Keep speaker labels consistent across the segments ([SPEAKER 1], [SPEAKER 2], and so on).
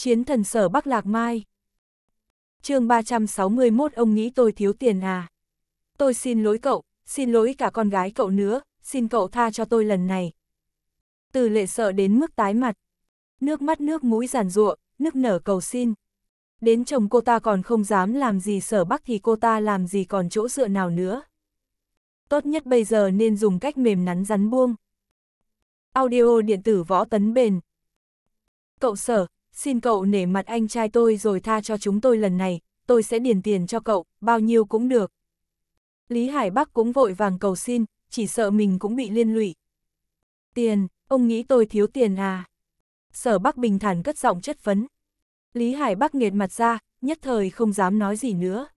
[SPEAKER 1] Chiến thần sở Bắc Lạc Mai. chương 361 ông nghĩ tôi thiếu tiền à? Tôi xin lỗi cậu, xin lỗi cả con gái cậu nữa, xin cậu tha cho tôi lần này. Từ lệ sợ đến mức tái mặt. Nước mắt nước mũi giản ruộng, nước nở cầu xin. Đến chồng cô ta còn không dám làm gì sở bắc thì cô ta làm gì còn chỗ dựa nào nữa. Tốt nhất bây giờ nên dùng cách mềm nắn rắn buông. Audio điện tử võ tấn bền. Cậu sở, xin cậu nể mặt anh trai tôi rồi tha cho chúng tôi lần này, tôi sẽ điền tiền cho cậu, bao nhiêu cũng được. Lý Hải Bắc cũng vội vàng cầu xin, chỉ sợ mình cũng bị liên lụy. Tiền, ông nghĩ tôi thiếu tiền à? Sở Bắc bình thản cất giọng chất vấn. Lý Hải Bắc nghiệt mặt ra, nhất thời không dám nói gì nữa.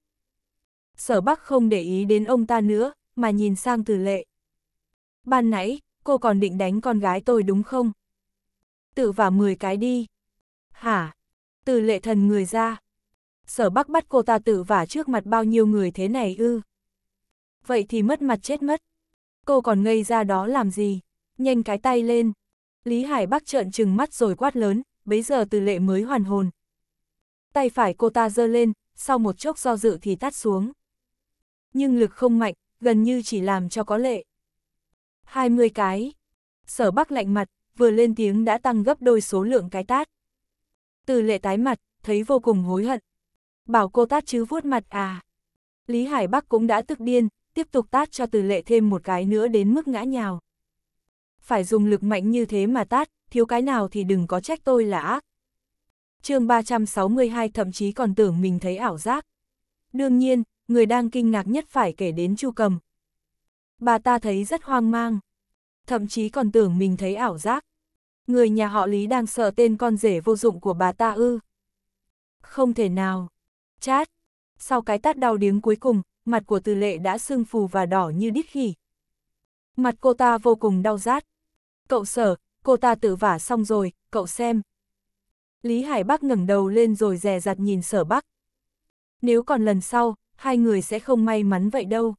[SPEAKER 1] Sở Bắc không để ý đến ông ta nữa, mà nhìn sang Từ Lệ. Ban nãy, cô còn định đánh con gái tôi đúng không? Tự vả 10 cái đi. Hả? Từ lệ thần người ra. Sở bắc bắt cô ta tự vả trước mặt bao nhiêu người thế này ư. Vậy thì mất mặt chết mất. Cô còn ngây ra đó làm gì? Nhanh cái tay lên. Lý Hải Bắc trợn trừng mắt rồi quát lớn, bấy giờ từ lệ mới hoàn hồn. Tay phải cô ta giơ lên, sau một chốc do dự thì tắt xuống. Nhưng lực không mạnh, gần như chỉ làm cho có lệ. 20 cái. Sở Bắc lạnh mặt, vừa lên tiếng đã tăng gấp đôi số lượng cái tát. Từ lệ tái mặt, thấy vô cùng hối hận. Bảo cô tát chứ vuốt mặt à. Lý Hải Bắc cũng đã tức điên, tiếp tục tát cho từ lệ thêm một cái nữa đến mức ngã nhào. Phải dùng lực mạnh như thế mà tát, thiếu cái nào thì đừng có trách tôi là ác. chương 362 thậm chí còn tưởng mình thấy ảo giác. Đương nhiên, người đang kinh ngạc nhất phải kể đến Chu Cầm. Bà ta thấy rất hoang mang, thậm chí còn tưởng mình thấy ảo giác người nhà họ Lý đang sợ tên con rể vô dụng của bà ta ư. Không thể nào. Chát. Sau cái tát đau điếng cuối cùng, mặt của từ lệ đã sưng phù và đỏ như đít khỉ. Mặt cô ta vô cùng đau rát. Cậu sở, cô ta tự vả xong rồi, cậu xem. Lý Hải Bắc ngẩng đầu lên rồi dè dặt nhìn sở Bắc. Nếu còn lần sau, hai người sẽ không may mắn vậy đâu.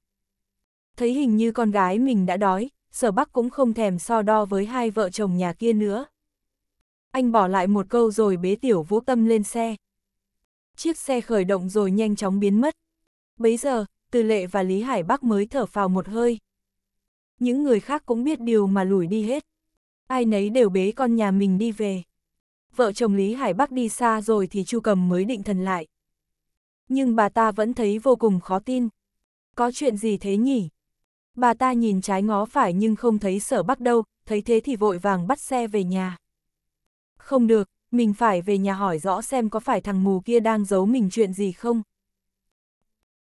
[SPEAKER 1] Thấy hình như con gái mình đã đói, sở Bắc cũng không thèm so đo với hai vợ chồng nhà kia nữa anh bỏ lại một câu rồi bế tiểu vũ tâm lên xe. Chiếc xe khởi động rồi nhanh chóng biến mất. Bấy giờ, Từ Lệ và Lý Hải Bắc mới thở phào một hơi. Những người khác cũng biết điều mà lùi đi hết. Ai nấy đều bế con nhà mình đi về. Vợ chồng Lý Hải Bắc đi xa rồi thì Chu Cầm mới định thần lại. Nhưng bà ta vẫn thấy vô cùng khó tin. Có chuyện gì thế nhỉ? Bà ta nhìn trái ngó phải nhưng không thấy sở bắc đâu, thấy thế thì vội vàng bắt xe về nhà. Không được, mình phải về nhà hỏi rõ xem có phải thằng mù kia đang giấu mình chuyện gì không.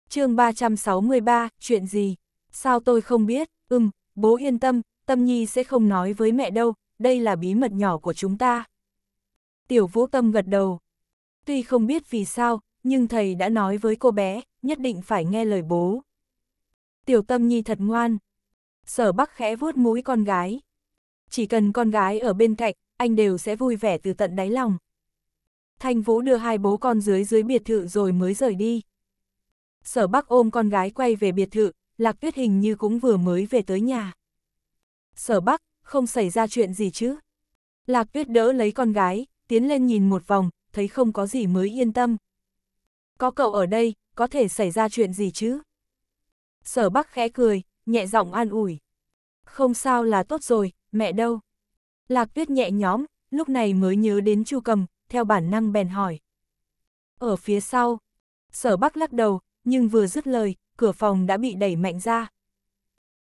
[SPEAKER 1] chương 363, chuyện gì? Sao tôi không biết? Ừm, bố yên tâm, Tâm Nhi sẽ không nói với mẹ đâu, đây là bí mật nhỏ của chúng ta. Tiểu Vũ Tâm gật đầu. Tuy không biết vì sao, nhưng thầy đã nói với cô bé, nhất định phải nghe lời bố. Tiểu Tâm Nhi thật ngoan. Sở Bắc khẽ vuốt mũi con gái. Chỉ cần con gái ở bên cạnh, anh đều sẽ vui vẻ từ tận đáy lòng. Thanh Vũ đưa hai bố con dưới dưới biệt thự rồi mới rời đi. Sở Bắc ôm con gái quay về biệt thự, Lạc Tuyết hình như cũng vừa mới về tới nhà. Sở Bắc, không xảy ra chuyện gì chứ? Lạc Tuyết đỡ lấy con gái, tiến lên nhìn một vòng, thấy không có gì mới yên tâm. Có cậu ở đây, có thể xảy ra chuyện gì chứ? Sở Bắc khẽ cười, nhẹ giọng an ủi. Không sao là tốt rồi, mẹ đâu? Lạc tuyết nhẹ nhóm, lúc này mới nhớ đến chu cầm, theo bản năng bèn hỏi. Ở phía sau, sở bắc lắc đầu, nhưng vừa dứt lời, cửa phòng đã bị đẩy mạnh ra.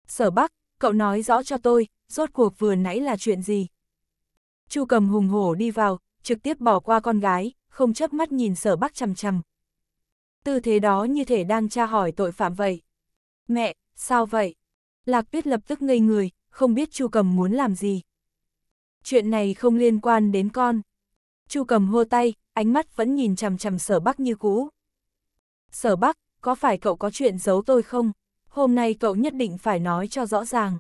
[SPEAKER 1] Sở bắc, cậu nói rõ cho tôi, rốt cuộc vừa nãy là chuyện gì? chu cầm hùng hổ đi vào, trực tiếp bỏ qua con gái, không chớp mắt nhìn sở bắc chằm chằm. Tư thế đó như thể đang tra hỏi tội phạm vậy. Mẹ, sao vậy? Lạc tuyết lập tức ngây người, không biết chu cầm muốn làm gì chuyện này không liên quan đến con. Chu cầm hô tay, ánh mắt vẫn nhìn chằm chằm sở bắc như cũ. Sở bắc, có phải cậu có chuyện giấu tôi không? Hôm nay cậu nhất định phải nói cho rõ ràng.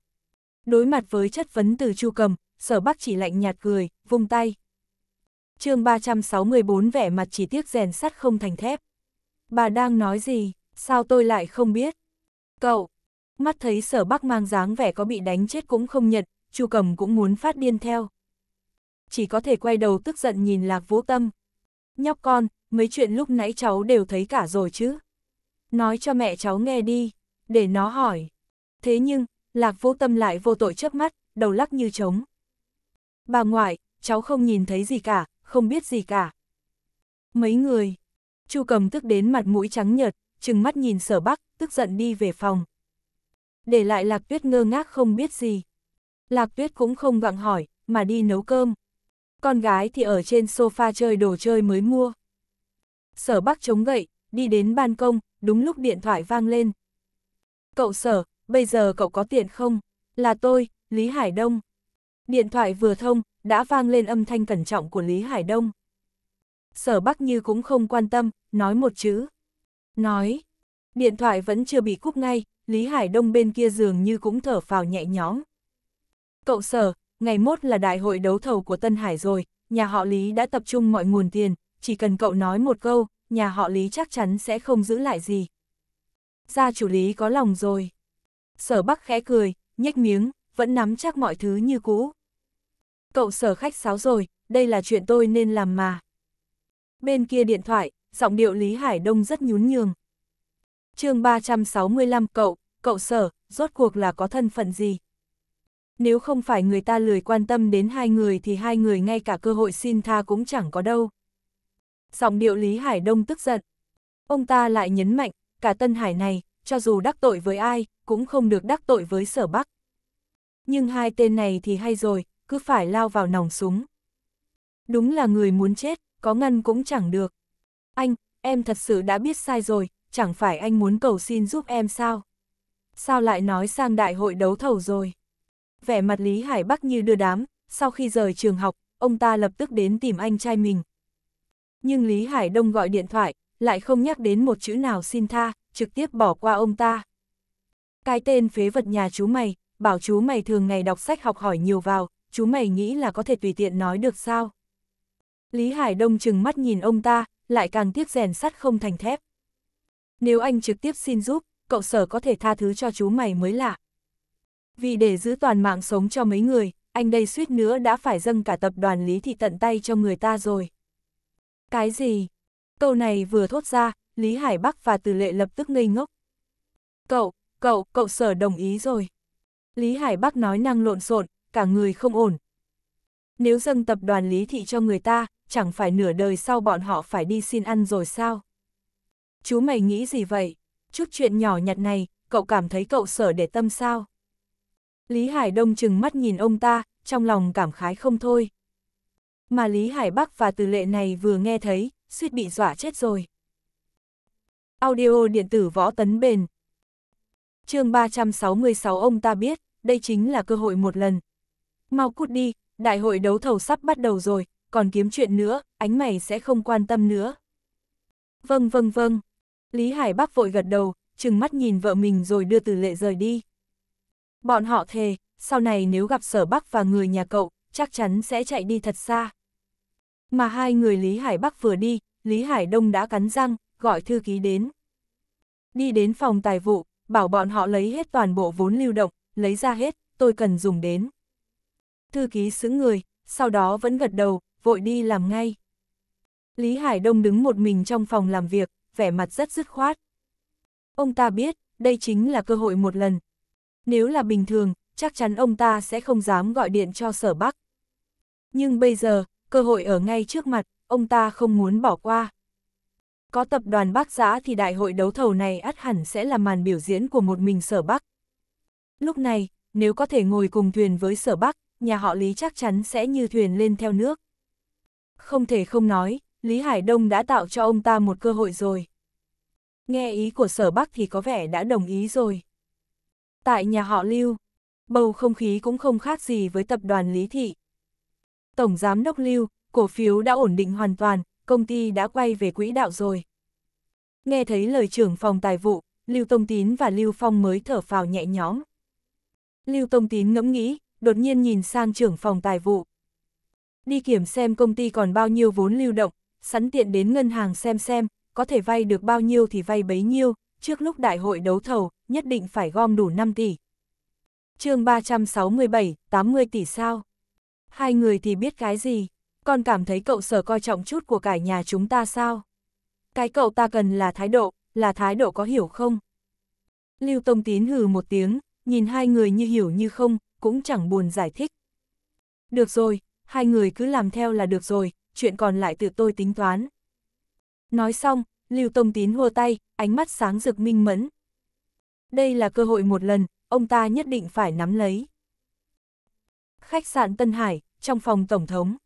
[SPEAKER 1] Đối mặt với chất vấn từ chu cầm, sở bắc chỉ lạnh nhạt cười, vung tay. chương 364 vẻ mặt chỉ tiếc rèn sắt không thành thép. Bà đang nói gì, sao tôi lại không biết? Cậu, mắt thấy sở bắc mang dáng vẻ có bị đánh chết cũng không nhận, chu cầm cũng muốn phát điên theo chỉ có thể quay đầu tức giận nhìn Lạc Vũ Tâm. Nhóc con, mấy chuyện lúc nãy cháu đều thấy cả rồi chứ. Nói cho mẹ cháu nghe đi, để nó hỏi. Thế nhưng, Lạc Vũ Tâm lại vô tội chớp mắt, đầu lắc như trống. Bà ngoại, cháu không nhìn thấy gì cả, không biết gì cả. Mấy người, Chu cầm tức đến mặt mũi trắng nhợt, trừng mắt nhìn sở bắc, tức giận đi về phòng. Để lại Lạc Tuyết ngơ ngác không biết gì. Lạc Tuyết cũng không gặng hỏi, mà đi nấu cơm con gái thì ở trên sofa chơi đồ chơi mới mua. Sở Bắc chống gậy, đi đến ban công, đúng lúc điện thoại vang lên. Cậu Sở, bây giờ cậu có tiện không? Là tôi, Lý Hải Đông. Điện thoại vừa thông, đã vang lên âm thanh cẩn trọng của Lý Hải Đông. Sở Bắc Như cũng không quan tâm, nói một chữ. Nói. Điện thoại vẫn chưa bị cúp ngay, Lý Hải Đông bên kia dường như cũng thở phào nhẹ nhõm. Cậu Sở, ngày mốt là đại hội đấu thầu của Tân Hải rồi, nhà họ Lý đã tập trung mọi nguồn tiền, chỉ cần cậu nói một câu, nhà họ Lý chắc chắn sẽ không giữ lại gì. Gia chủ Lý có lòng rồi. Sở Bắc khẽ cười, nhếch miếng, vẫn nắm chắc mọi thứ như cũ. Cậu sở khách sáo rồi, đây là chuyện tôi nên làm mà. Bên kia điện thoại, giọng điệu Lý Hải Đông rất nhún nhường. mươi 365 cậu, cậu sở, rốt cuộc là có thân phận gì? nếu không phải người ta lười quan tâm đến hai người thì hai người ngay cả cơ hội xin tha cũng chẳng có đâu. Giọng điệu Lý Hải Đông tức giận. Ông ta lại nhấn mạnh, cả Tân Hải này, cho dù đắc tội với ai, cũng không được đắc tội với sở Bắc. Nhưng hai tên này thì hay rồi, cứ phải lao vào nòng súng. Đúng là người muốn chết, có ngăn cũng chẳng được. Anh, em thật sự đã biết sai rồi, chẳng phải anh muốn cầu xin giúp em sao? Sao lại nói sang đại hội đấu thầu rồi? vẻ mặt Lý Hải Bắc như đưa đám, sau khi rời trường học, ông ta lập tức đến tìm anh trai mình. Nhưng Lý Hải Đông gọi điện thoại, lại không nhắc đến một chữ nào xin tha, trực tiếp bỏ qua ông ta. Cái tên phế vật nhà chú mày, bảo chú mày thường ngày đọc sách học hỏi nhiều vào, chú mày nghĩ là có thể tùy tiện nói được sao? Lý Hải Đông chừng mắt nhìn ông ta, lại càng tiếc rèn sắt không thành thép. Nếu anh trực tiếp xin giúp, cậu sở có thể tha thứ cho chú mày mới lạ. Vì để giữ toàn mạng sống cho mấy người, anh đây suýt nữa đã phải dâng cả tập đoàn Lý Thị tận tay cho người ta rồi. Cái gì? Câu này vừa thốt ra, Lý Hải Bắc và Từ Lệ lập tức ngây ngốc. Cậu, cậu, cậu sở đồng ý rồi. Lý Hải Bắc nói năng lộn xộn, cả người không ổn. Nếu dâng tập đoàn Lý Thị cho người ta, chẳng phải nửa đời sau bọn họ phải đi xin ăn rồi sao? Chú mày nghĩ gì vậy? Chút chuyện nhỏ nhặt này, cậu cảm thấy cậu sở để tâm sao? Lý Hải Đông chừng mắt nhìn ông ta, trong lòng cảm khái không thôi. Mà Lý Hải Bắc và từ lệ này vừa nghe thấy, suýt bị dọa chết rồi. Audio điện tử võ tấn bền. chương 366 ông ta biết, đây chính là cơ hội một lần. Mau cút đi, đại hội đấu thầu sắp bắt đầu rồi, còn kiếm chuyện nữa, ánh mày sẽ không quan tâm nữa. Vâng vâng vâng. Lý Hải Bắc vội gật đầu, chừng mắt nhìn vợ mình rồi đưa từ lệ rời đi. Bọn họ thề, sau này nếu gặp sở Bắc và người nhà cậu, chắc chắn sẽ chạy đi thật xa. Mà hai người Lý Hải Bắc vừa đi, Lý Hải Đông đã cắn răng, gọi thư ký đến. Đi đến phòng tài vụ, bảo bọn họ lấy hết toàn bộ vốn lưu động, lấy ra hết, tôi cần dùng đến. Thư ký xứng người, sau đó vẫn gật đầu, vội đi làm ngay. Lý Hải Đông đứng một mình trong phòng làm việc, vẻ mặt rất dứt khoát. Ông ta biết, đây chính là cơ hội một lần, nếu là bình thường, chắc chắn ông ta sẽ không dám gọi điện cho sở Bắc. Nhưng bây giờ, cơ hội ở ngay trước mặt, ông ta không muốn bỏ qua. Có tập đoàn Bắc giã thì đại hội đấu thầu này ắt hẳn sẽ là màn biểu diễn của một mình sở Bắc. Lúc này, nếu có thể ngồi cùng thuyền với sở Bắc, nhà họ Lý chắc chắn sẽ như thuyền lên theo nước. Không thể không nói, Lý Hải Đông đã tạo cho ông ta một cơ hội rồi. Nghe ý của sở Bắc thì có vẻ đã đồng ý rồi. Tại nhà họ Lưu, bầu không khí cũng không khác gì với tập đoàn Lý Thị. Tổng Giám đốc Lưu, cổ phiếu đã ổn định hoàn toàn, công ty đã quay về quỹ đạo rồi. Nghe thấy lời trưởng phòng tài vụ, Lưu Tông Tín và Lưu Phong mới thở phào nhẹ nhõm. Lưu Tông Tín ngẫm nghĩ, đột nhiên nhìn sang trưởng phòng tài vụ. Đi kiểm xem công ty còn bao nhiêu vốn lưu động, sẵn tiện đến ngân hàng xem xem, có thể vay được bao nhiêu thì vay bấy nhiêu, trước lúc đại hội đấu thầu, nhất định phải gom đủ 5 tỷ. chương 367, 80 tỷ sao? Hai người thì biết cái gì? còn cảm thấy cậu sở coi trọng chút của cải nhà chúng ta sao? Cái cậu ta cần là thái độ, là thái độ có hiểu không? Lưu Tông Tín hừ một tiếng, nhìn hai người như hiểu như không, cũng chẳng buồn giải thích. Được rồi, hai người cứ làm theo là được rồi, chuyện còn lại từ tôi tính toán. Nói xong, Lưu Tông Tín hô tay, ánh mắt sáng rực minh mẫn. Đây là cơ hội một lần, ông ta nhất định phải nắm lấy. Khách sạn Tân Hải, trong phòng Tổng thống.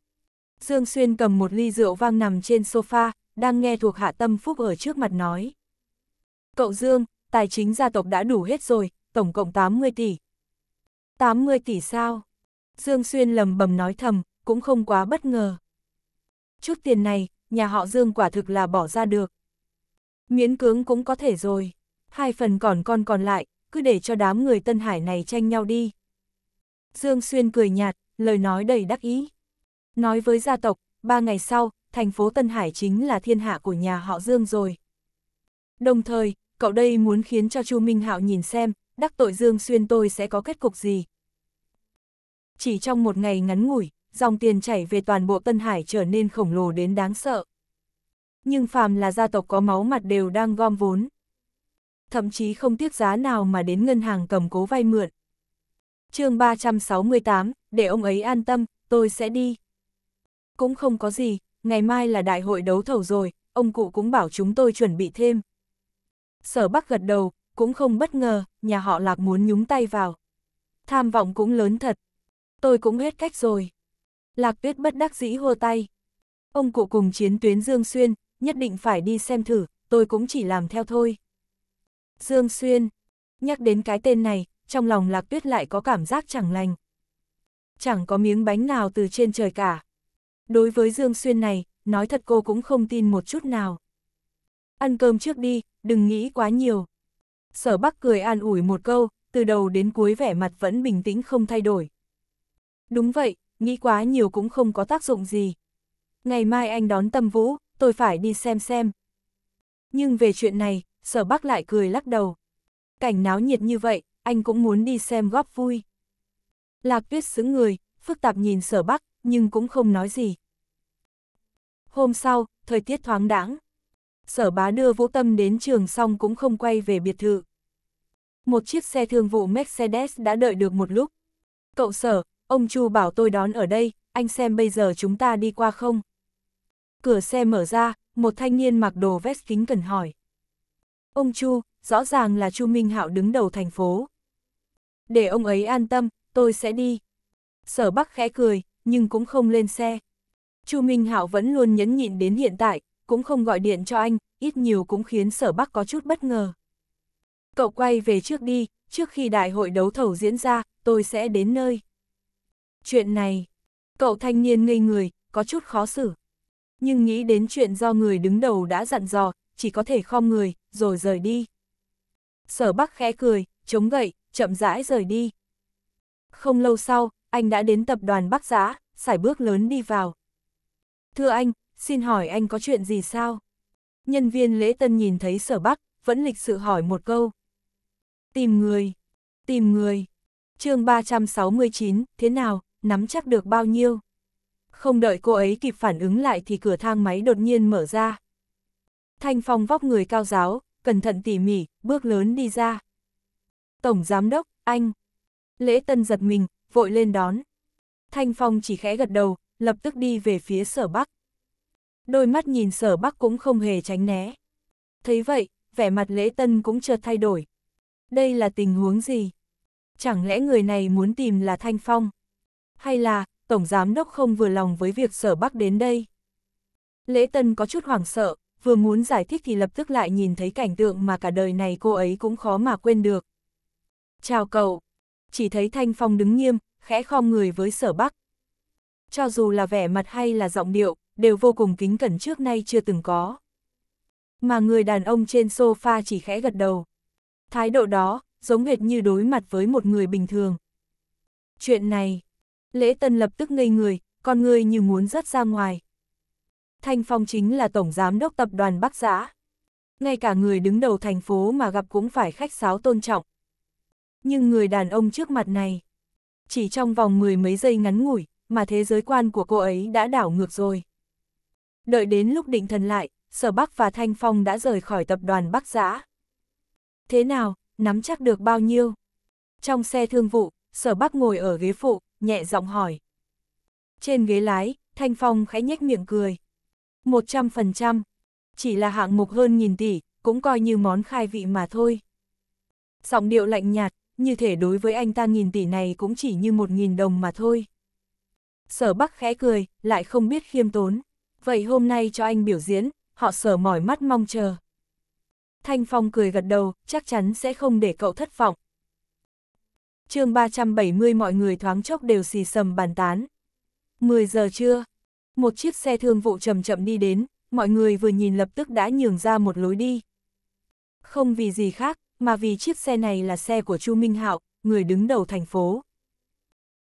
[SPEAKER 1] Dương Xuyên cầm một ly rượu vang nằm trên sofa, đang nghe thuộc hạ tâm phúc ở trước mặt nói. Cậu Dương, tài chính gia tộc đã đủ hết rồi, tổng cộng 80 tỷ. 80 tỷ sao? Dương Xuyên lầm bầm nói thầm, cũng không quá bất ngờ. Chút tiền này, nhà họ Dương quả thực là bỏ ra được. Miễn cưỡng cũng có thể rồi. Hai phần còn con còn lại, cứ để cho đám người Tân Hải này tranh nhau đi. Dương Xuyên cười nhạt, lời nói đầy đắc ý. Nói với gia tộc, ba ngày sau, thành phố Tân Hải chính là thiên hạ của nhà họ Dương rồi. Đồng thời, cậu đây muốn khiến cho Chu Minh Hạo nhìn xem, đắc tội Dương Xuyên tôi sẽ có kết cục gì. Chỉ trong một ngày ngắn ngủi, dòng tiền chảy về toàn bộ Tân Hải trở nên khổng lồ đến đáng sợ nhưng phàm là gia tộc có máu mặt đều đang gom vốn. Thậm chí không tiếc giá nào mà đến ngân hàng cầm cố vay mượn. chương 368, để ông ấy an tâm, tôi sẽ đi. Cũng không có gì, ngày mai là đại hội đấu thầu rồi, ông cụ cũng bảo chúng tôi chuẩn bị thêm. Sở Bắc gật đầu, cũng không bất ngờ, nhà họ Lạc muốn nhúng tay vào. Tham vọng cũng lớn thật. Tôi cũng hết cách rồi. Lạc Tuyết bất đắc dĩ hô tay. Ông cụ cùng chiến tuyến Dương Xuyên, nhất định phải đi xem thử, tôi cũng chỉ làm theo thôi. Dương Xuyên, nhắc đến cái tên này, trong lòng Lạc Tuyết lại có cảm giác chẳng lành. Chẳng có miếng bánh nào từ trên trời cả. Đối với Dương Xuyên này, nói thật cô cũng không tin một chút nào. Ăn cơm trước đi, đừng nghĩ quá nhiều. Sở Bắc cười an ủi một câu, từ đầu đến cuối vẻ mặt vẫn bình tĩnh không thay đổi. Đúng vậy, nghĩ quá nhiều cũng không có tác dụng gì. Ngày mai anh đón Tâm Vũ, tôi phải đi xem xem. Nhưng về chuyện này, sở bác lại cười lắc đầu. Cảnh náo nhiệt như vậy, anh cũng muốn đi xem góp vui. Lạc tuyết xứng người, phức tạp nhìn sở bắc, nhưng cũng không nói gì. Hôm sau, thời tiết thoáng đãng. Sở bá đưa vũ tâm đến trường xong cũng không quay về biệt thự. Một chiếc xe thương vụ Mercedes đã đợi được một lúc. Cậu sở, ông Chu bảo tôi đón ở đây, anh xem bây giờ chúng ta đi qua không? cửa xe mở ra, một thanh niên mặc đồ vest kính cần hỏi. Ông Chu, rõ ràng là Chu Minh Hạo đứng đầu thành phố. Để ông ấy an tâm, tôi sẽ đi. Sở Bắc khẽ cười, nhưng cũng không lên xe. Chu Minh Hạo vẫn luôn nhẫn nhịn đến hiện tại, cũng không gọi điện cho anh, ít nhiều cũng khiến Sở Bắc có chút bất ngờ. Cậu quay về trước đi, trước khi đại hội đấu thầu diễn ra, tôi sẽ đến nơi. Chuyện này, cậu thanh niên ngây người, có chút khó xử nhưng nghĩ đến chuyện do người đứng đầu đã dặn dò, chỉ có thể khom người, rồi rời đi. Sở Bắc khẽ cười, chống gậy, chậm rãi rời đi. Không lâu sau, anh đã đến tập đoàn Bắc Giã, sải bước lớn đi vào. Thưa anh, xin hỏi anh có chuyện gì sao? Nhân viên lễ tân nhìn thấy sở Bắc, vẫn lịch sự hỏi một câu. Tìm người, tìm người. chương 369, thế nào, nắm chắc được bao nhiêu? không đợi cô ấy kịp phản ứng lại thì cửa thang máy đột nhiên mở ra. Thanh Phong vóc người cao giáo, cẩn thận tỉ mỉ, bước lớn đi ra. Tổng Giám Đốc, anh! Lễ Tân giật mình, vội lên đón. Thanh Phong chỉ khẽ gật đầu, lập tức đi về phía sở Bắc. Đôi mắt nhìn sở Bắc cũng không hề tránh né. Thấy vậy, vẻ mặt Lễ Tân cũng chợt thay đổi. Đây là tình huống gì? Chẳng lẽ người này muốn tìm là Thanh Phong? Hay là, Tổng Giám Đốc không vừa lòng với việc sở Bắc đến đây. Lễ Tân có chút hoảng sợ, vừa muốn giải thích thì lập tức lại nhìn thấy cảnh tượng mà cả đời này cô ấy cũng khó mà quên được. Chào cậu, chỉ thấy Thanh Phong đứng nghiêm, khẽ khom người với sở Bắc. Cho dù là vẻ mặt hay là giọng điệu, đều vô cùng kính cẩn trước nay chưa từng có. Mà người đàn ông trên sofa chỉ khẽ gật đầu. Thái độ đó, giống hệt như đối mặt với một người bình thường. Chuyện này, Lễ Tân lập tức ngây người, con người như muốn rớt ra ngoài. Thanh Phong chính là Tổng Giám đốc Tập đoàn Bắc Giã. Ngay cả người đứng đầu thành phố mà gặp cũng phải khách sáo tôn trọng. Nhưng người đàn ông trước mặt này, chỉ trong vòng mười mấy giây ngắn ngủi, mà thế giới quan của cô ấy đã đảo ngược rồi. Đợi đến lúc định thần lại, Sở Bắc và Thanh Phong đã rời khỏi tập đoàn Bắc Giã. Thế nào, nắm chắc được bao nhiêu? Trong xe thương vụ, Sở Bắc ngồi ở ghế phụ, nhẹ giọng hỏi. Trên ghế lái, Thanh Phong khẽ nhếch miệng cười. 100%, chỉ là hạng mục hơn nghìn tỷ, cũng coi như món khai vị mà thôi. Giọng điệu lạnh nhạt, như thể đối với anh ta nghìn tỷ này cũng chỉ như một nghìn đồng mà thôi. Sở Bắc khẽ cười, lại không biết khiêm tốn. Vậy hôm nay cho anh biểu diễn, họ sở mỏi mắt mong chờ. Thanh Phong cười gật đầu, chắc chắn sẽ không để cậu thất vọng, chương 370 mọi người thoáng chốc đều xì sầm bàn tán. 10 giờ trưa, một chiếc xe thương vụ chậm chậm đi đến, mọi người vừa nhìn lập tức đã nhường ra một lối đi. Không vì gì khác, mà vì chiếc xe này là xe của Chu Minh Hạo, người đứng đầu thành phố.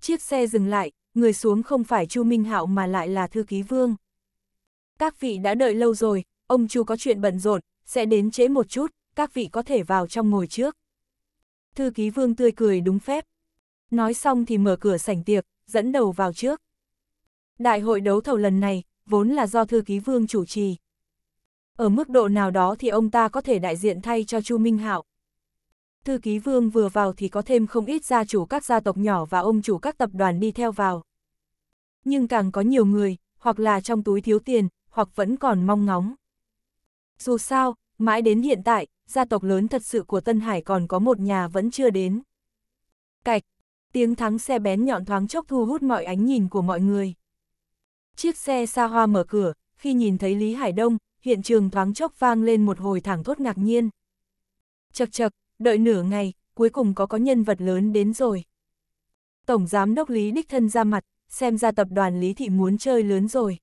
[SPEAKER 1] Chiếc xe dừng lại, người xuống không phải Chu Minh Hạo mà lại là thư ký Vương. Các vị đã đợi lâu rồi, ông Chu có chuyện bận rộn, sẽ đến chế một chút, các vị có thể vào trong ngồi trước thư ký vương tươi cười đúng phép. Nói xong thì mở cửa sảnh tiệc, dẫn đầu vào trước. Đại hội đấu thầu lần này, vốn là do thư ký vương chủ trì. Ở mức độ nào đó thì ông ta có thể đại diện thay cho Chu Minh Hạo. Thư ký vương vừa vào thì có thêm không ít gia chủ các gia tộc nhỏ và ông chủ các tập đoàn đi theo vào. Nhưng càng có nhiều người, hoặc là trong túi thiếu tiền, hoặc vẫn còn mong ngóng. Dù sao, mãi đến hiện tại, gia tộc lớn thật sự của Tân Hải còn có một nhà vẫn chưa đến. Cạch, tiếng thắng xe bén nhọn thoáng chốc thu hút mọi ánh nhìn của mọi người. Chiếc xe xa hoa mở cửa, khi nhìn thấy Lý Hải Đông, hiện trường thoáng chốc vang lên một hồi thẳng thốt ngạc nhiên. Chật chật, đợi nửa ngày, cuối cùng có có nhân vật lớn đến rồi. Tổng giám đốc Lý Đích Thân ra mặt, xem ra tập đoàn Lý Thị muốn chơi lớn rồi.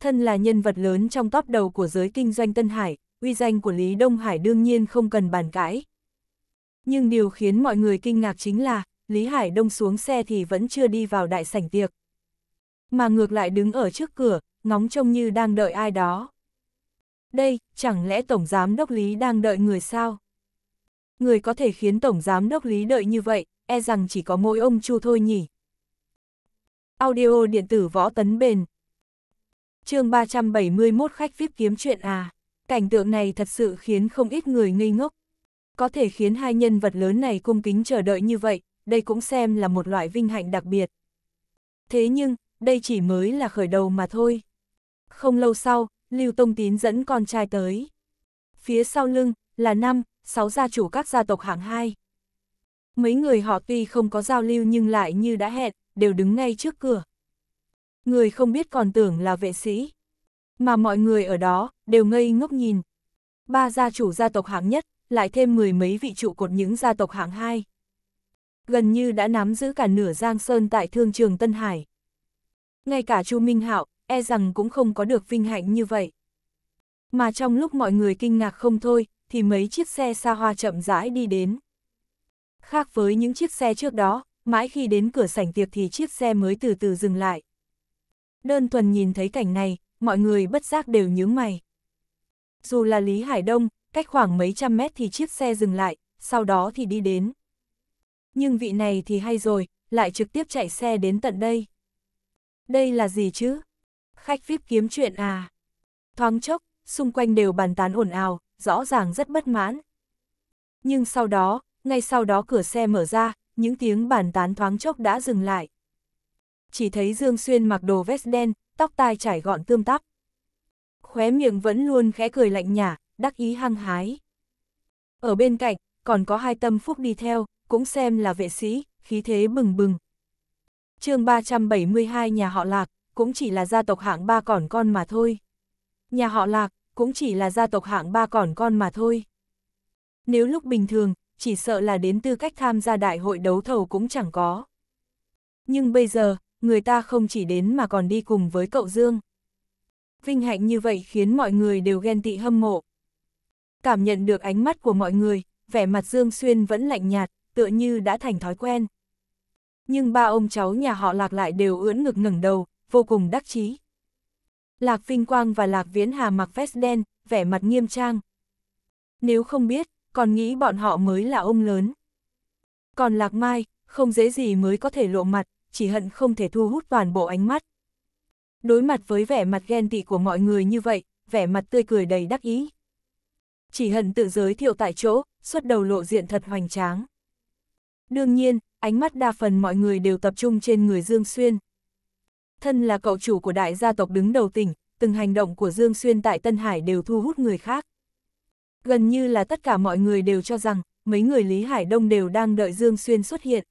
[SPEAKER 1] Thân là nhân vật lớn trong top đầu của giới kinh doanh Tân Hải, uy danh của Lý Đông Hải đương nhiên không cần bàn cãi. Nhưng điều khiến mọi người kinh ngạc chính là, Lý Hải Đông xuống xe thì vẫn chưa đi vào đại sảnh tiệc. Mà ngược lại đứng ở trước cửa, ngóng trông như đang đợi ai đó. Đây, chẳng lẽ Tổng Giám Đốc Lý đang đợi người sao? Người có thể khiến Tổng Giám Đốc Lý đợi như vậy, e rằng chỉ có mỗi ông Chu thôi nhỉ. Audio điện tử võ tấn bền. chương 371 khách VIP kiếm chuyện à. Cảnh tượng này thật sự khiến không ít người ngây ngốc. Có thể khiến hai nhân vật lớn này cung kính chờ đợi như vậy, đây cũng xem là một loại vinh hạnh đặc biệt. Thế nhưng, đây chỉ mới là khởi đầu mà thôi. Không lâu sau, Lưu Tông Tín dẫn con trai tới. Phía sau lưng là năm, sáu gia chủ các gia tộc hạng hai. Mấy người họ tuy không có giao lưu nhưng lại như đã hẹn, đều đứng ngay trước cửa. Người không biết còn tưởng là vệ sĩ mà mọi người ở đó đều ngây ngốc nhìn. Ba gia chủ gia tộc hạng nhất, lại thêm mười mấy vị trụ cột những gia tộc hạng hai. Gần như đã nắm giữ cả nửa Giang Sơn tại thương trường Tân Hải. Ngay cả Chu Minh Hạo, e rằng cũng không có được vinh hạnh như vậy. Mà trong lúc mọi người kinh ngạc không thôi, thì mấy chiếc xe xa hoa chậm rãi đi đến. Khác với những chiếc xe trước đó, mãi khi đến cửa sảnh tiệc thì chiếc xe mới từ từ dừng lại. Đơn thuần nhìn thấy cảnh này, mọi người bất giác đều nhướng mày. Dù là Lý Hải Đông, cách khoảng mấy trăm mét thì chiếc xe dừng lại, sau đó thì đi đến. Nhưng vị này thì hay rồi, lại trực tiếp chạy xe đến tận đây. Đây là gì chứ? Khách VIP kiếm chuyện à? Thoáng chốc, xung quanh đều bàn tán ồn ào, rõ ràng rất bất mãn. Nhưng sau đó, ngay sau đó cửa xe mở ra, những tiếng bàn tán thoáng chốc đã dừng lại. Chỉ thấy Dương Xuyên mặc đồ vest đen, tóc tai trải gọn tươm tắp. Khóe miệng vẫn luôn khẽ cười lạnh nhả, đắc ý hăng hái. Ở bên cạnh, còn có hai tâm phúc đi theo, cũng xem là vệ sĩ, khí thế bừng bừng. chương 372 nhà họ Lạc, cũng chỉ là gia tộc hạng ba còn con mà thôi. Nhà họ Lạc, cũng chỉ là gia tộc hạng ba còn con mà thôi. Nếu lúc bình thường, chỉ sợ là đến tư cách tham gia đại hội đấu thầu cũng chẳng có. Nhưng bây giờ, người ta không chỉ đến mà còn đi cùng với cậu Dương. Vinh hạnh như vậy khiến mọi người đều ghen tị hâm mộ. Cảm nhận được ánh mắt của mọi người, vẻ mặt Dương Xuyên vẫn lạnh nhạt, tựa như đã thành thói quen. Nhưng ba ông cháu nhà họ Lạc lại đều ưỡn ngực ngẩng đầu, vô cùng đắc chí. Lạc Vinh Quang và Lạc Viễn Hà mặc vest đen, vẻ mặt nghiêm trang. Nếu không biết, còn nghĩ bọn họ mới là ông lớn. Còn Lạc Mai, không dễ gì mới có thể lộ mặt, chỉ hận không thể thu hút toàn bộ ánh mắt. Đối mặt với vẻ mặt ghen tị của mọi người như vậy, vẻ mặt tươi cười đầy đắc ý. Chỉ hận tự giới thiệu tại chỗ, xuất đầu lộ diện thật hoành tráng. Đương nhiên, ánh mắt đa phần mọi người đều tập trung trên người Dương Xuyên. Thân là cậu chủ của đại gia tộc đứng đầu tỉnh, từng hành động của Dương Xuyên tại Tân Hải đều thu hút người khác. Gần như là tất cả mọi người đều cho rằng, mấy người Lý Hải Đông đều đang đợi Dương Xuyên xuất hiện.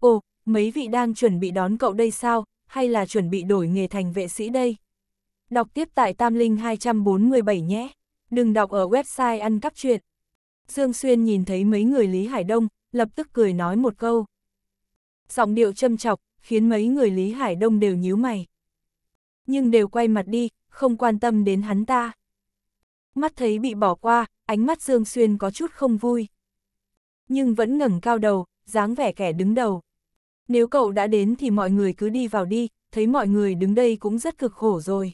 [SPEAKER 1] Ồ, mấy vị đang chuẩn bị đón cậu đây sao, hay là chuẩn bị đổi nghề thành vệ sĩ đây? Đọc tiếp tại Tam Linh 247 nhé, đừng đọc ở website ăn cắp chuyện. Dương Xuyên nhìn thấy mấy người Lý Hải Đông, lập tức cười nói một câu. Giọng điệu châm chọc, khiến mấy người Lý Hải Đông đều nhíu mày. Nhưng đều quay mặt đi, không quan tâm đến hắn ta. Mắt thấy bị bỏ qua, ánh mắt Dương Xuyên có chút không vui. Nhưng vẫn ngẩng cao đầu, dáng vẻ kẻ đứng đầu. Nếu cậu đã đến thì mọi người cứ đi vào đi, thấy mọi người đứng đây cũng rất cực khổ rồi.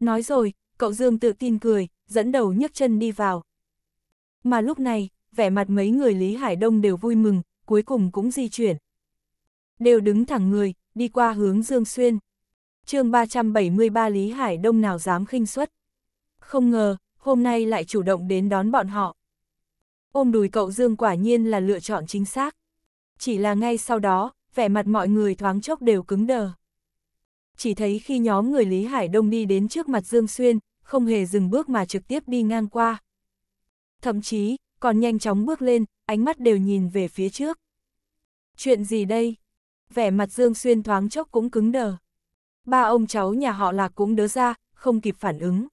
[SPEAKER 1] Nói rồi, cậu Dương tự tin cười, dẫn đầu nhấc chân đi vào. Mà lúc này, vẻ mặt mấy người Lý Hải Đông đều vui mừng, cuối cùng cũng di chuyển. Đều đứng thẳng người, đi qua hướng Dương Xuyên. chương 373 Lý Hải Đông nào dám khinh suất. Không ngờ, hôm nay lại chủ động đến đón bọn họ. Ôm đùi cậu Dương quả nhiên là lựa chọn chính xác. Chỉ là ngay sau đó, vẻ mặt mọi người thoáng chốc đều cứng đờ. Chỉ thấy khi nhóm người Lý Hải Đông đi đến trước mặt Dương Xuyên, không hề dừng bước mà trực tiếp đi ngang qua. Thậm chí, còn nhanh chóng bước lên, ánh mắt đều nhìn về phía trước. Chuyện gì đây? Vẻ mặt Dương Xuyên thoáng chốc cũng cứng đờ. Ba ông cháu nhà họ là cũng đỡ ra, không kịp phản ứng.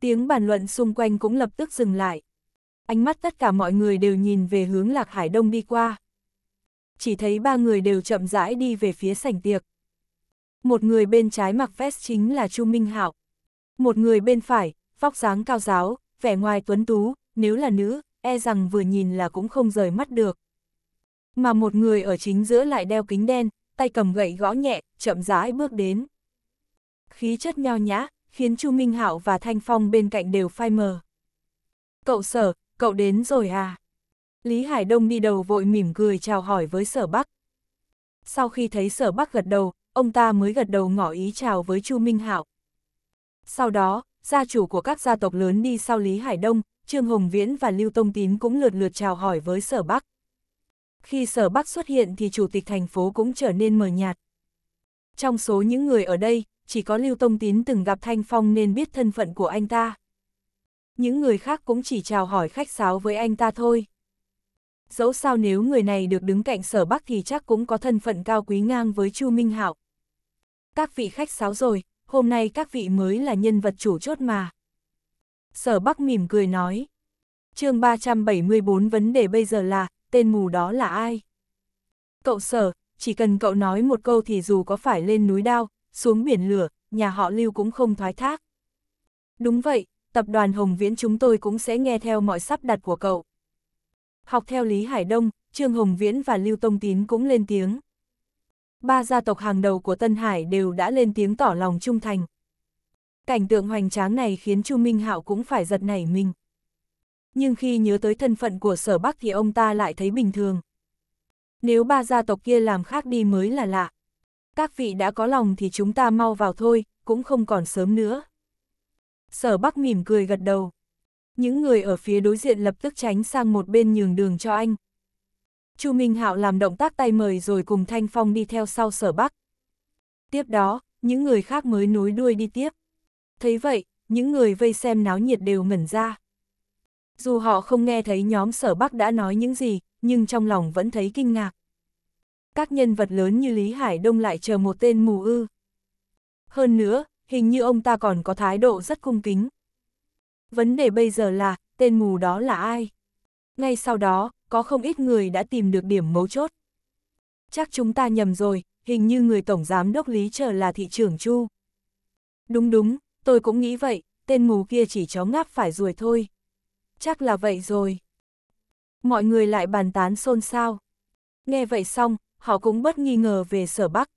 [SPEAKER 1] Tiếng bàn luận xung quanh cũng lập tức dừng lại. Ánh mắt tất cả mọi người đều nhìn về hướng Lạc Hải Đông đi qua chỉ thấy ba người đều chậm rãi đi về phía sảnh tiệc. Một người bên trái mặc vest chính là Chu Minh Hạo. Một người bên phải, vóc dáng cao giáo, vẻ ngoài tuấn tú, nếu là nữ, e rằng vừa nhìn là cũng không rời mắt được. Mà một người ở chính giữa lại đeo kính đen, tay cầm gậy gõ nhẹ, chậm rãi bước đến. Khí chất nhao nhã, khiến Chu Minh Hạo và Thanh Phong bên cạnh đều phai mờ. Cậu sở, cậu đến rồi à? Lý Hải Đông đi đầu vội mỉm cười chào hỏi với sở Bắc. Sau khi thấy sở Bắc gật đầu, ông ta mới gật đầu ngỏ ý chào với Chu Minh Hạo. Sau đó, gia chủ của các gia tộc lớn đi sau Lý Hải Đông, Trương Hồng Viễn và Lưu Tông Tín cũng lượt lượt chào hỏi với sở Bắc. Khi sở Bắc xuất hiện thì chủ tịch thành phố cũng trở nên mờ nhạt. Trong số những người ở đây, chỉ có Lưu Tông Tín từng gặp Thanh Phong nên biết thân phận của anh ta. Những người khác cũng chỉ chào hỏi khách sáo với anh ta thôi dẫu sao nếu người này được đứng cạnh sở bắc thì chắc cũng có thân phận cao quý ngang với Chu Minh Hạo. Các vị khách sáo rồi, hôm nay các vị mới là nhân vật chủ chốt mà. Sở Bắc mỉm cười nói. chương 374 vấn đề bây giờ là, tên mù đó là ai? Cậu sở, chỉ cần cậu nói một câu thì dù có phải lên núi đao, xuống biển lửa, nhà họ lưu cũng không thoái thác. Đúng vậy, tập đoàn Hồng Viễn chúng tôi cũng sẽ nghe theo mọi sắp đặt của cậu. Học theo Lý Hải Đông, Trương Hồng Viễn và Lưu Tông Tín cũng lên tiếng. Ba gia tộc hàng đầu của Tân Hải đều đã lên tiếng tỏ lòng trung thành. Cảnh tượng hoành tráng này khiến Chu Minh Hạo cũng phải giật nảy mình. Nhưng khi nhớ tới thân phận của sở Bắc thì ông ta lại thấy bình thường. Nếu ba gia tộc kia làm khác đi mới là lạ. Các vị đã có lòng thì chúng ta mau vào thôi, cũng không còn sớm nữa. Sở Bắc mỉm cười gật đầu. Những người ở phía đối diện lập tức tránh sang một bên nhường đường cho anh. Chu Minh Hạo làm động tác tay mời rồi cùng Thanh Phong đi theo sau sở bắc. Tiếp đó, những người khác mới nối đuôi đi tiếp. Thấy vậy, những người vây xem náo nhiệt đều ngẩn ra. Dù họ không nghe thấy nhóm sở bắc đã nói những gì, nhưng trong lòng vẫn thấy kinh ngạc. Các nhân vật lớn như Lý Hải Đông lại chờ một tên mù ư. Hơn nữa, hình như ông ta còn có thái độ rất cung kính vấn đề bây giờ là, tên mù đó là ai? Ngay sau đó, có không ít người đã tìm được điểm mấu chốt. Chắc chúng ta nhầm rồi, hình như người tổng giám đốc Lý Trở là thị trưởng Chu. Đúng đúng, tôi cũng nghĩ vậy, tên mù kia chỉ chó ngáp phải ruồi thôi. Chắc là vậy rồi. Mọi người lại bàn tán xôn xao. Nghe vậy xong, họ cũng bất nghi ngờ về sở Bắc.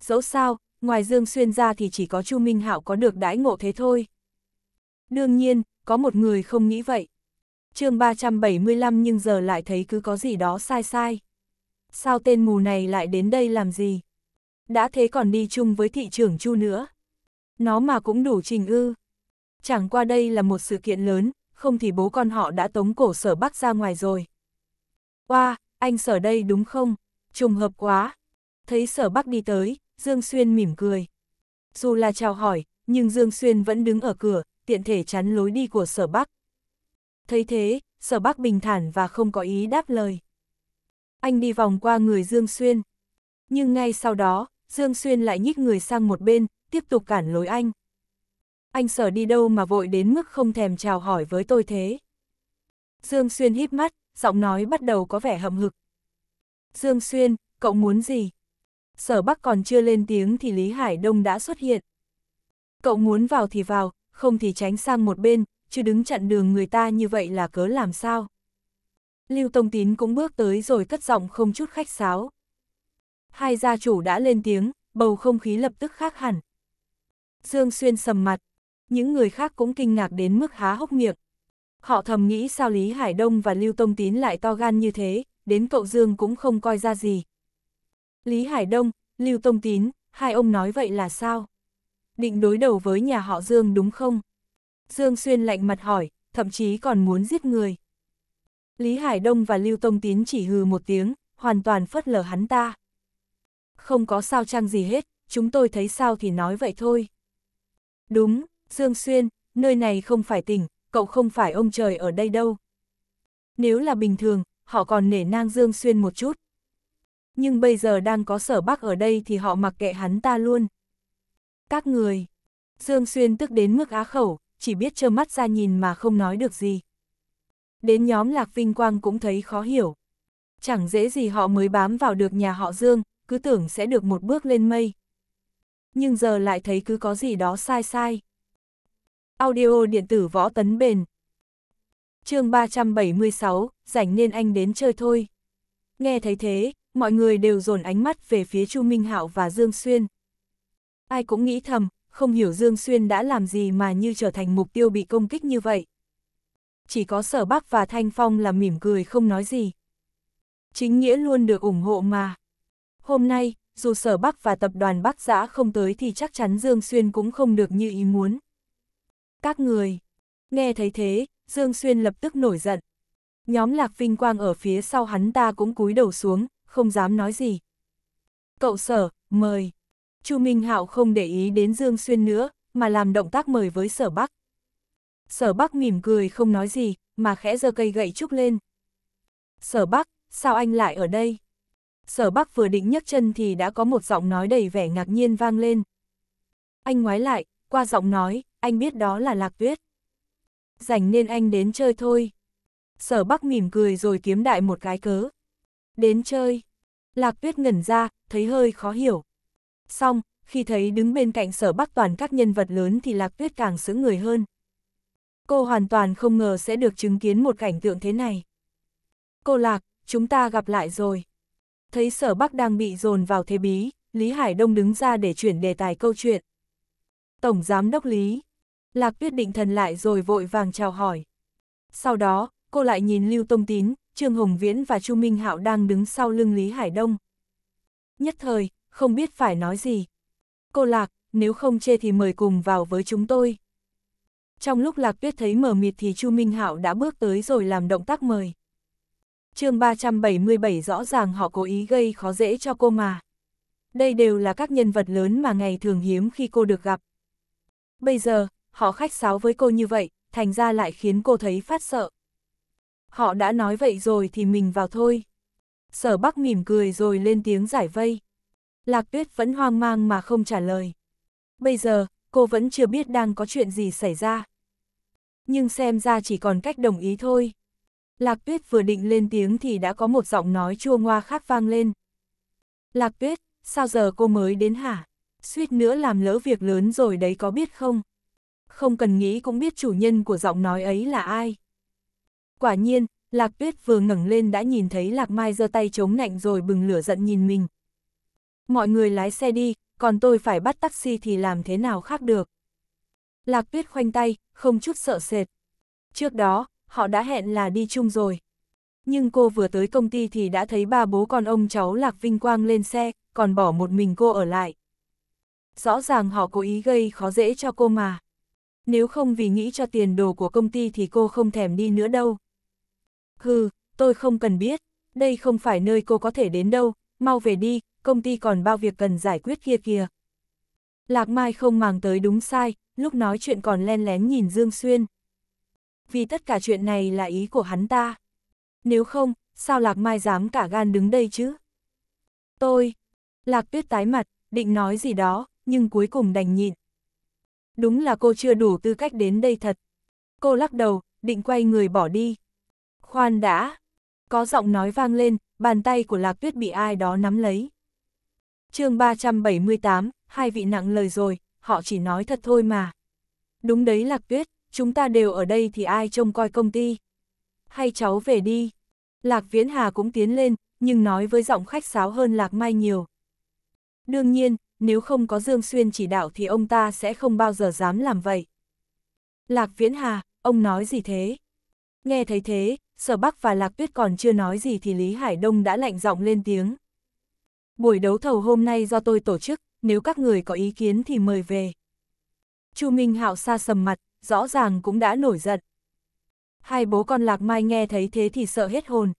[SPEAKER 1] Dẫu sao, ngoài Dương Xuyên ra thì chỉ có Chu Minh Hạo có được đãi ngộ thế thôi. Đương nhiên, có một người không nghĩ vậy. chương 375 nhưng giờ lại thấy cứ có gì đó sai sai. Sao tên mù này lại đến đây làm gì? Đã thế còn đi chung với thị trưởng Chu nữa. Nó mà cũng đủ trình ư. Chẳng qua đây là một sự kiện lớn, không thì bố con họ đã tống cổ sở bắc ra ngoài rồi. qua wow, anh sở đây đúng không? Trùng hợp quá. Thấy sở bắc đi tới, Dương Xuyên mỉm cười. Dù là chào hỏi, nhưng Dương Xuyên vẫn đứng ở cửa, tiện thể chắn lối đi của sở Bắc. Thấy thế, sở Bắc bình thản và không có ý đáp lời. Anh đi vòng qua người Dương Xuyên. Nhưng ngay sau đó, Dương Xuyên lại nhích người sang một bên, tiếp tục cản lối anh. Anh sở đi đâu mà vội đến mức không thèm chào hỏi với tôi thế. Dương Xuyên híp mắt, giọng nói bắt đầu có vẻ hậm hực. Dương Xuyên, cậu muốn gì? Sở Bắc còn chưa lên tiếng thì Lý Hải Đông đã xuất hiện. Cậu muốn vào thì vào, không thì tránh sang một bên, chứ đứng chặn đường người ta như vậy là cớ làm sao. Lưu Tông Tín cũng bước tới rồi cất giọng không chút khách sáo. Hai gia chủ đã lên tiếng, bầu không khí lập tức khác hẳn. Dương Xuyên sầm mặt, những người khác cũng kinh ngạc đến mức há hốc miệng. Họ thầm nghĩ sao Lý Hải Đông và Lưu Tông Tín lại to gan như thế, đến cậu Dương cũng không coi ra gì. Lý Hải Đông, Lưu Tông Tín, hai ông nói vậy là sao? định đối đầu với nhà họ Dương đúng không? Dương Xuyên lạnh mặt hỏi, thậm chí còn muốn giết người. Lý Hải Đông và Lưu Tông Tín chỉ hừ một tiếng, hoàn toàn phớt lờ hắn ta. Không có sao chăng gì hết, chúng tôi thấy sao thì nói vậy thôi. Đúng, Dương Xuyên, nơi này không phải tỉnh, cậu không phải ông trời ở đây đâu. Nếu là bình thường, họ còn nể nang Dương Xuyên một chút. Nhưng bây giờ đang có sở bắc ở đây thì họ mặc kệ hắn ta luôn. Các người. Dương Xuyên tức đến mức á khẩu, chỉ biết trơ mắt ra nhìn mà không nói được gì. Đến nhóm Lạc Vinh Quang cũng thấy khó hiểu. Chẳng dễ gì họ mới bám vào được nhà họ Dương, cứ tưởng sẽ được một bước lên mây. Nhưng giờ lại thấy cứ có gì đó sai sai. Audio điện tử võ tấn bền. chương 376, rảnh nên anh đến chơi thôi. Nghe thấy thế, mọi người đều dồn ánh mắt về phía Chu Minh Hạo và Dương Xuyên. Ai cũng nghĩ thầm, không hiểu Dương Xuyên đã làm gì mà như trở thành mục tiêu bị công kích như vậy. Chỉ có Sở Bắc và Thanh Phong là mỉm cười không nói gì. Chính nghĩa luôn được ủng hộ mà. Hôm nay, dù Sở Bắc và tập đoàn Bắc Giã không tới thì chắc chắn Dương Xuyên cũng không được như ý muốn. Các người, nghe thấy thế, Dương Xuyên lập tức nổi giận. Nhóm Lạc Vinh Quang ở phía sau hắn ta cũng cúi đầu xuống, không dám nói gì. Cậu Sở, mời. Chu Minh Hạo không để ý đến Dương Xuyên nữa, mà làm động tác mời với Sở Bắc. Sở Bắc mỉm cười không nói gì, mà khẽ giơ cây gậy trúc lên. Sở Bắc, sao anh lại ở đây? Sở Bắc vừa định nhấc chân thì đã có một giọng nói đầy vẻ ngạc nhiên vang lên. Anh ngoái lại, qua giọng nói, anh biết đó là Lạc Tuyết. Dành nên anh đến chơi thôi. Sở Bắc mỉm cười rồi kiếm đại một cái cớ. Đến chơi. Lạc Tuyết ngẩn ra, thấy hơi khó hiểu. Xong, khi thấy đứng bên cạnh sở bắc toàn các nhân vật lớn thì lạc tuyết càng sững người hơn. Cô hoàn toàn không ngờ sẽ được chứng kiến một cảnh tượng thế này. Cô lạc, chúng ta gặp lại rồi. Thấy sở bắc đang bị dồn vào thế bí, Lý Hải Đông đứng ra để chuyển đề tài câu chuyện. Tổng Giám Đốc Lý. Lạc tuyết định thần lại rồi vội vàng chào hỏi. Sau đó, cô lại nhìn Lưu Tông Tín, Trương Hồng Viễn và Chu Minh Hạo đang đứng sau lưng Lý Hải Đông. Nhất thời, không biết phải nói gì. Cô Lạc, nếu không chê thì mời cùng vào với chúng tôi. Trong lúc Lạc Tuyết thấy mờ mịt thì Chu Minh Hạo đã bước tới rồi làm động tác mời. chương 377 rõ ràng họ cố ý gây khó dễ cho cô mà. Đây đều là các nhân vật lớn mà ngày thường hiếm khi cô được gặp. Bây giờ, họ khách sáo với cô như vậy, thành ra lại khiến cô thấy phát sợ. Họ đã nói vậy rồi thì mình vào thôi. Sở Bắc mỉm cười rồi lên tiếng giải vây. Lạc Tuyết vẫn hoang mang mà không trả lời. Bây giờ, cô vẫn chưa biết đang có chuyện gì xảy ra. Nhưng xem ra chỉ còn cách đồng ý thôi. Lạc Tuyết vừa định lên tiếng thì đã có một giọng nói chua ngoa khác vang lên. Lạc Tuyết, sao giờ cô mới đến hả? Suýt nữa làm lỡ việc lớn rồi đấy có biết không? Không cần nghĩ cũng biết chủ nhân của giọng nói ấy là ai. Quả nhiên, Lạc Tuyết vừa ngẩng lên đã nhìn thấy Lạc Mai giơ tay chống nạnh rồi bừng lửa giận nhìn mình, Mọi người lái xe đi, còn tôi phải bắt taxi thì làm thế nào khác được. Lạc tuyết khoanh tay, không chút sợ sệt. Trước đó, họ đã hẹn là đi chung rồi. Nhưng cô vừa tới công ty thì đã thấy ba bố con ông cháu Lạc Vinh Quang lên xe, còn bỏ một mình cô ở lại. Rõ ràng họ cố ý gây khó dễ cho cô mà. Nếu không vì nghĩ cho tiền đồ của công ty thì cô không thèm đi nữa đâu. Hừ, tôi không cần biết, đây không phải nơi cô có thể đến đâu, mau về đi, công ty còn bao việc cần giải quyết kia kia. Lạc Mai không màng tới đúng sai, lúc nói chuyện còn len lén nhìn Dương Xuyên. Vì tất cả chuyện này là ý của hắn ta. Nếu không, sao Lạc Mai dám cả gan đứng đây chứ? Tôi, Lạc Tuyết tái mặt, định nói gì đó, nhưng cuối cùng đành nhịn. Đúng là cô chưa đủ tư cách đến đây thật. Cô lắc đầu, định quay người bỏ đi. Khoan đã, có giọng nói vang lên, bàn tay của Lạc Tuyết bị ai đó nắm lấy chương 378, hai vị nặng lời rồi, họ chỉ nói thật thôi mà. Đúng đấy Lạc Tuyết, chúng ta đều ở đây thì ai trông coi công ty. Hay cháu về đi. Lạc Viễn Hà cũng tiến lên, nhưng nói với giọng khách sáo hơn Lạc Mai nhiều. Đương nhiên, nếu không có Dương Xuyên chỉ đạo thì ông ta sẽ không bao giờ dám làm vậy. Lạc Viễn Hà, ông nói gì thế? Nghe thấy thế, Sở Bắc và Lạc Tuyết còn chưa nói gì thì Lý Hải Đông đã lạnh giọng lên tiếng. Buổi đấu thầu hôm nay do tôi tổ chức, nếu các người có ý kiến thì mời về. Chu Minh Hạo xa sầm mặt, rõ ràng cũng đã nổi giận. Hai bố con Lạc Mai nghe thấy thế thì sợ hết hồn.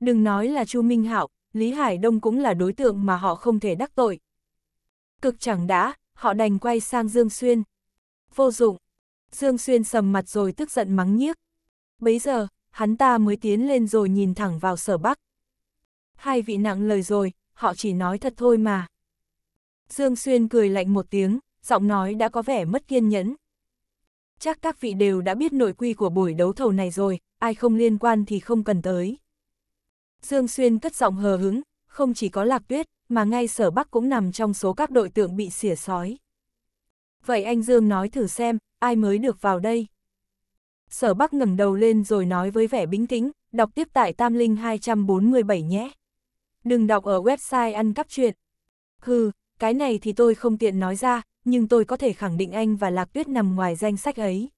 [SPEAKER 1] Đừng nói là Chu Minh Hạo, Lý Hải Đông cũng là đối tượng mà họ không thể đắc tội. Cực chẳng đã, họ đành quay sang Dương Xuyên. Vô dụng. Dương Xuyên sầm mặt rồi tức giận mắng nhiếc. Bấy giờ, hắn ta mới tiến lên rồi nhìn thẳng vào sở bắc. Hai vị nặng lời rồi, họ chỉ nói thật thôi mà. Dương Xuyên cười lạnh một tiếng, giọng nói đã có vẻ mất kiên nhẫn. Chắc các vị đều đã biết nội quy của buổi đấu thầu này rồi, ai không liên quan thì không cần tới. Dương Xuyên cất giọng hờ hứng, không chỉ có lạc tuyết, mà ngay sở Bắc cũng nằm trong số các đội tượng bị xỉa sói. Vậy anh Dương nói thử xem, ai mới được vào đây? Sở Bắc ngẩng đầu lên rồi nói với vẻ bình tĩnh, đọc tiếp tại Tam Linh 247 nhé đừng đọc ở website ăn cắp chuyện. Hừ, cái này thì tôi không tiện nói ra, nhưng tôi có thể khẳng định anh và Lạc Tuyết nằm ngoài danh sách ấy.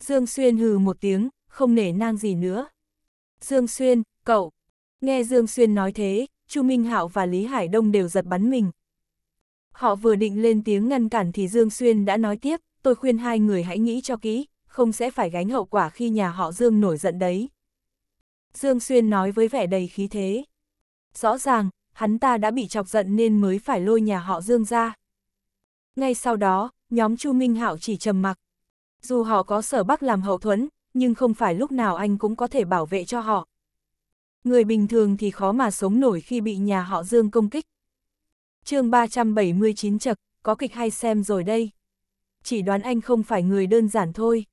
[SPEAKER 1] Dương Xuyên hừ một tiếng, không nể nang gì nữa. Dương Xuyên, cậu. Nghe Dương Xuyên nói thế, Chu Minh Hạo và Lý Hải Đông đều giật bắn mình. Họ vừa định lên tiếng ngăn cản thì Dương Xuyên đã nói tiếp, tôi khuyên hai người hãy nghĩ cho kỹ, không sẽ phải gánh hậu quả khi nhà họ Dương nổi giận đấy. Dương Xuyên nói với vẻ đầy khí thế rõ ràng, hắn ta đã bị chọc giận nên mới phải lôi nhà họ Dương ra. Ngay sau đó, nhóm Chu Minh Hạo chỉ trầm mặc. Dù họ có sở bắc làm hậu thuẫn, nhưng không phải lúc nào anh cũng có thể bảo vệ cho họ. Người bình thường thì khó mà sống nổi khi bị nhà họ Dương công kích. chương 379 chật, có kịch hay xem rồi đây. Chỉ đoán anh không phải người đơn giản thôi.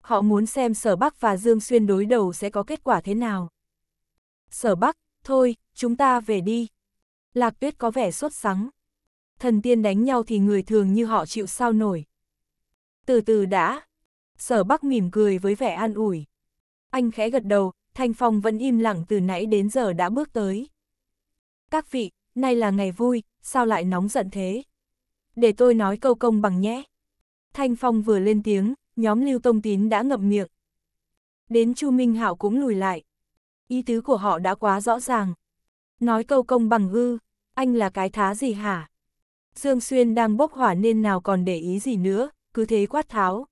[SPEAKER 1] Họ muốn xem Sở Bắc và Dương Xuyên đối đầu sẽ có kết quả thế nào. Sở Bắc, thôi, chúng ta về đi. Lạc tuyết có vẻ xuất sắng. Thần tiên đánh nhau thì người thường như họ chịu sao nổi. Từ từ đã. Sở Bắc mỉm cười với vẻ an ủi. Anh khẽ gật đầu, Thanh Phong vẫn im lặng từ nãy đến giờ đã bước tới. Các vị, nay là ngày vui, sao lại nóng giận thế? Để tôi nói câu công bằng nhé. Thanh Phong vừa lên tiếng, nhóm Lưu Tông Tín đã ngậm miệng. Đến Chu Minh Hảo cũng lùi lại ý tứ của họ đã quá rõ ràng. Nói câu công bằng ư, anh là cái thá gì hả? Dương Xuyên đang bốc hỏa nên nào còn để ý gì nữa, cứ thế quát tháo.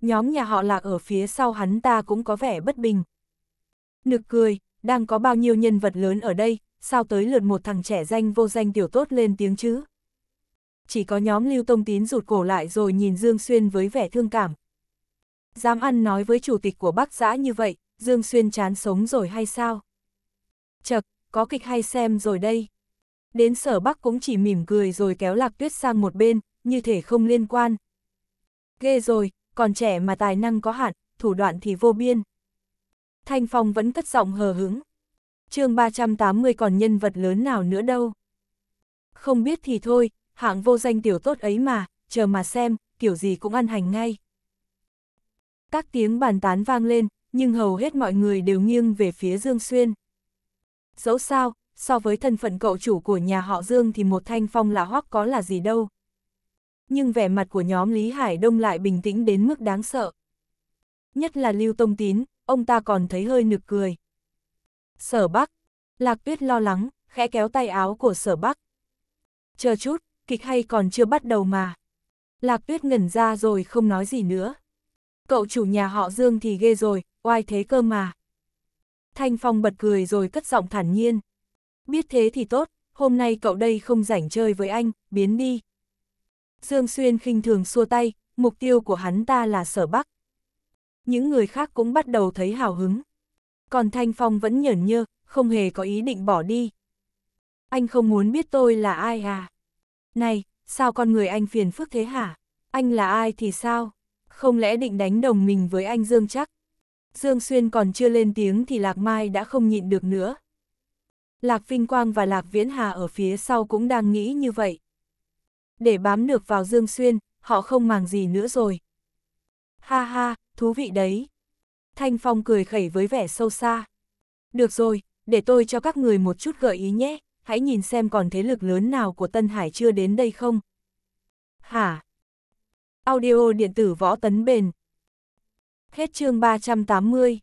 [SPEAKER 1] Nhóm nhà họ lạc ở phía sau hắn ta cũng có vẻ bất bình. Nực cười, đang có bao nhiêu nhân vật lớn ở đây, sao tới lượt một thằng trẻ danh vô danh tiểu tốt lên tiếng chứ? Chỉ có nhóm Lưu Tông Tín rụt cổ lại rồi nhìn Dương Xuyên với vẻ thương cảm. Dám ăn nói với chủ tịch của bác giã như vậy, Dương Xuyên chán sống rồi hay sao? Chật, có kịch hay xem rồi đây. Đến sở Bắc cũng chỉ mỉm cười rồi kéo lạc tuyết sang một bên, như thể không liên quan. Ghê rồi, còn trẻ mà tài năng có hạn, thủ đoạn thì vô biên. Thanh Phong vẫn cất giọng hờ hững. chương 380 còn nhân vật lớn nào nữa đâu. Không biết thì thôi, hạng vô danh tiểu tốt ấy mà, chờ mà xem, kiểu gì cũng ăn hành ngay. Các tiếng bàn tán vang lên, nhưng hầu hết mọi người đều nghiêng về phía Dương Xuyên. Dẫu sao, so với thân phận cậu chủ của nhà họ Dương thì một thanh phong là hoắc có là gì đâu. Nhưng vẻ mặt của nhóm Lý Hải Đông lại bình tĩnh đến mức đáng sợ. Nhất là Lưu Tông Tín, ông ta còn thấy hơi nực cười. Sở Bắc, Lạc Tuyết lo lắng, khẽ kéo tay áo của Sở Bắc. Chờ chút, kịch hay còn chưa bắt đầu mà. Lạc Tuyết ngẩn ra rồi không nói gì nữa. Cậu chủ nhà họ Dương thì ghê rồi, oai thế cơ mà. Thanh Phong bật cười rồi cất giọng thản nhiên. Biết thế thì tốt, hôm nay cậu đây không rảnh chơi với anh, biến đi. Dương Xuyên khinh thường xua tay, mục tiêu của hắn ta là sở Bắc. Những người khác cũng bắt đầu thấy hào hứng. Còn Thanh Phong vẫn nhởn nhơ, không hề có ý định bỏ đi. Anh không muốn biết tôi là ai à? Này, sao con người anh phiền phức thế hả? Anh là ai thì sao? Không lẽ định đánh đồng mình với anh Dương chắc? Dương Xuyên còn chưa lên tiếng thì Lạc Mai đã không nhịn được nữa. Lạc Vinh Quang và Lạc Viễn Hà ở phía sau cũng đang nghĩ như vậy. Để bám được vào Dương Xuyên, họ không màng gì nữa rồi. Ha ha, thú vị đấy. Thanh Phong cười khẩy với vẻ sâu xa. Được rồi, để tôi cho các người một chút gợi ý nhé, hãy nhìn xem còn thế lực lớn nào của Tân Hải chưa đến đây không. Hả? Audio điện tử võ tấn bền, Hết chương 380